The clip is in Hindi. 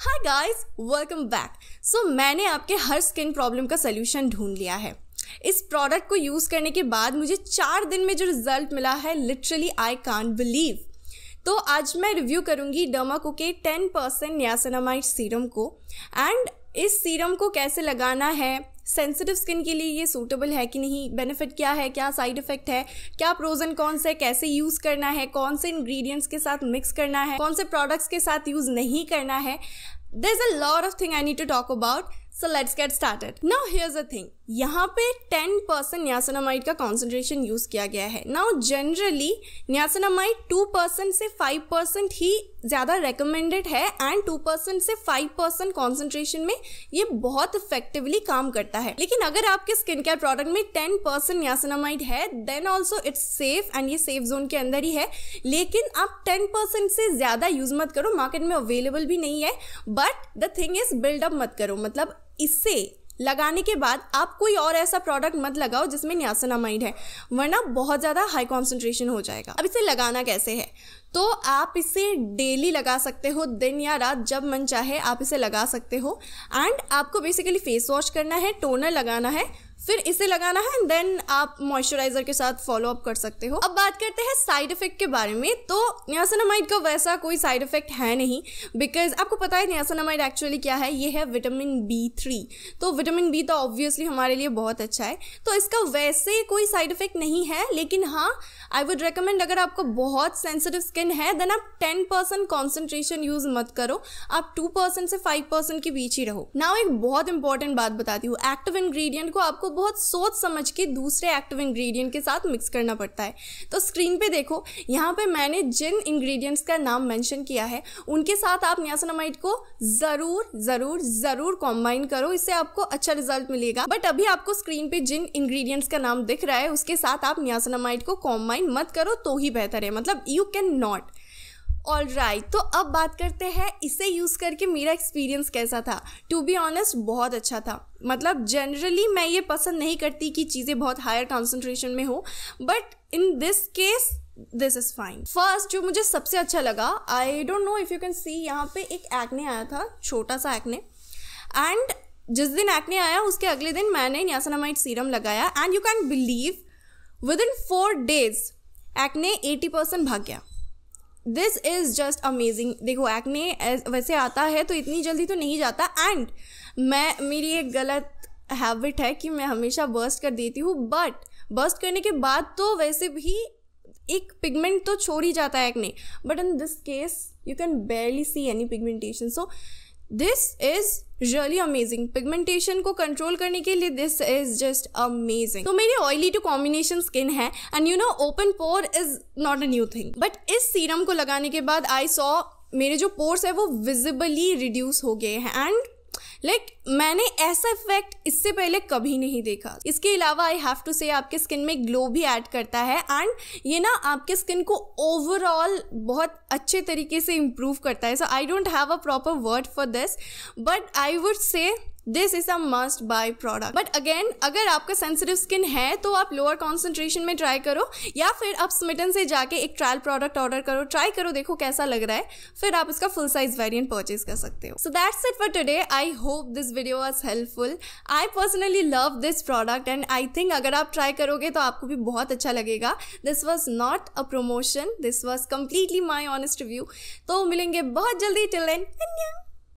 हाय गाइस वेलकम बैक सो मैंने आपके हर स्किन प्रॉब्लम का सोल्यूशन ढूंढ लिया है इस प्रोडक्ट को यूज़ करने के बाद मुझे चार दिन में जो रिजल्ट मिला है लिटरली आई कान बिलीव तो आज मैं रिव्यू करूंगी डर्माको के टेन परसेंट न्यासनामाइट सीरम को एंड इस सीरम को कैसे लगाना है सेंसिटिव स्किन के लिए ये सूटेबल है कि नहीं बेनिफिट क्या है क्या साइड इफेक्ट है क्या प्रोजन कौन से कैसे यूज़ करना है कौन से इंग्रेडिएंट्स के साथ मिक्स करना है कौन से प्रोडक्ट्स के साथ यूज़ नहीं करना है is a lot of thing I need to talk about so let's get started now here's a thing यहाँ पे 10% परसेंट न्यासनामाइड का कॉन्सेंट्रेशन यूज़ किया गया है नाउ जनरली न्यासनामाइड 2% परसेंट से 5% परसेंट ही ज़्यादा रिकमेंडेड है एंड 2% परसेंट से 5% परसेंट कॉन्सेंट्रेशन में ये बहुत इफेक्टिवली काम करता है लेकिन अगर आपके स्किन केयर प्रोडक्ट में 10% परसेंट न्यासनामाइड है then also it's safe and ये सेफ जोन के अंदर ही है लेकिन आप 10% परसेंट से ज़्यादा यूज़ मत करो मार्केट में अवेलेबल भी नहीं है but the thing is build up मत करो मतलब इससे लगाने के बाद आप कोई और ऐसा प्रोडक्ट मत लगाओ जिसमें न्यासनामाइड है वरना बहुत ज़्यादा हाई कॉन्सेंट्रेशन हो जाएगा अब इसे लगाना कैसे है तो आप इसे डेली लगा सकते हो दिन या रात जब मन चाहे आप इसे लगा सकते हो एंड आपको बेसिकली फेस वॉश करना है टोनर लगाना है फिर इसे लगाना है देन आप मॉइस्चराइजर के साथ फॉलो अप कर सकते हो अब बात करते हैं साइड इफेक्ट के बारे में तो न्यासनामाइड का वैसा कोई साइड इफेक्ट है नहीं बिकॉज आपको पता है न्यासनामाइड एक्चुअली क्या है ये है विटामिन बी थ्री तो विटामिन बी तो ऑब्वियसली हमारे लिए बहुत अच्छा है तो इसका वैसे कोई साइड इफेक्ट नहीं है लेकिन हाँ आई वुड रिकमेंड अगर आपको बहुत सेंसिटिव स्किन है देन आप टेन परसेंट कॉन्सेंट्रेशन यूज मत करो आप टू परसेंट से फाइव परसेंट के बीच ही रहो नाउ एक बहुत इंपॉर्टेंट बात बताती हूँ एक्टिव इन्ग्रीडियंट को आपको आपको बहुत सोच समझ के दूसरे एक्टिव इंग्रेडिएंट के साथ मिक्स करना पड़ता है तो स्क्रीन पे देखो यहाँ पे मैंने जिन इंग्रेडिएंट्स का नाम मेंशन किया है उनके साथ आप न्यासनामाइट को ज़रूर ज़रूर ज़रूर कॉम्बाइन करो इससे आपको अच्छा रिजल्ट मिलेगा बट अभी आपको स्क्रीन पर जिन इन्ग्रीडियंट्स का नाम दिख रहा है उसके साथ आप न्यासनामाइट को कॉम्बाइन मत करो तो ही बेहतर है मतलब you can not all right right, तो अब बात करते हैं इसे यूज़ करके मेरा एक्सपीरियंस कैसा था टू बी ऑनेस्ट बहुत अच्छा था मतलब जनरली मैं ये पसंद नहीं करती कि चीज़ें बहुत हायर कॉन्सेंट्रेशन में हो but in this case this is fine first जो मुझे सबसे अच्छा लगा I don't know if you can see यहाँ पे एक एक्ने आया था छोटा सा एक्ने एंड जिस दिन एक्ने आया उसके अगले दिन मैंने न्यासनामाइट सीरम लगाया and you can believe within four days acne eighty percent भाग गया दिस इज़ जस्ट अमेजिंग देखो एक्ने वैसे आता है तो इतनी जल्दी तो नहीं जाता एंड मैं मेरी एक गलत हैबिट है कि मैं हमेशा बर्स्ट कर देती हूँ बट बर्स्ट करने के बाद तो वैसे भी एक पिगमेंट तो छोड़ ही जाता है acne but in this case you can barely see any pigmentation so this is really amazing pigmentation को कंट्रोल करने के लिए दिस इज जस्ट अमेजिंग तो मेरी ऑयली टू कॉम्बिनेशन स्किन है and you know open pore is not a new thing but इस सीरम को लगाने के बाद आई सॉ मेरे जो पोर्स है वो विजिबली रिड्यूस हो गए हैं एंड लाइक like, मैंने ऐसा इफेक्ट इससे पहले कभी नहीं देखा इसके अलावा आई हैव टू से आपके स्किन में ग्लो भी ऐड करता है एंड ये ना आपके स्किन को ओवरऑल बहुत अच्छे तरीके से इम्प्रूव करता है so I don't have a proper word for this but I would say this is a must buy product but again अगर आपका सेंसिटिव स्किन है तो आप लोअर कॉन्सेंट्रेशन में ट्राई करो या फिर आप स्मिटन से जाके एक ट्रायल प्रोडक्ट ऑर्डर करो ट्राई करो देखो कैसा लग रहा है फिर आप इसका फुल साइज वेरियंट परचेज कर सकते हो so that's it for today I hope this video was helpful I personally love this product and I think अगर आप ट्राई करोगे तो आपको भी बहुत अच्छा लगेगा this was not a promotion this was completely my honest review तो मिलेंगे बहुत जल्दी टिल एंड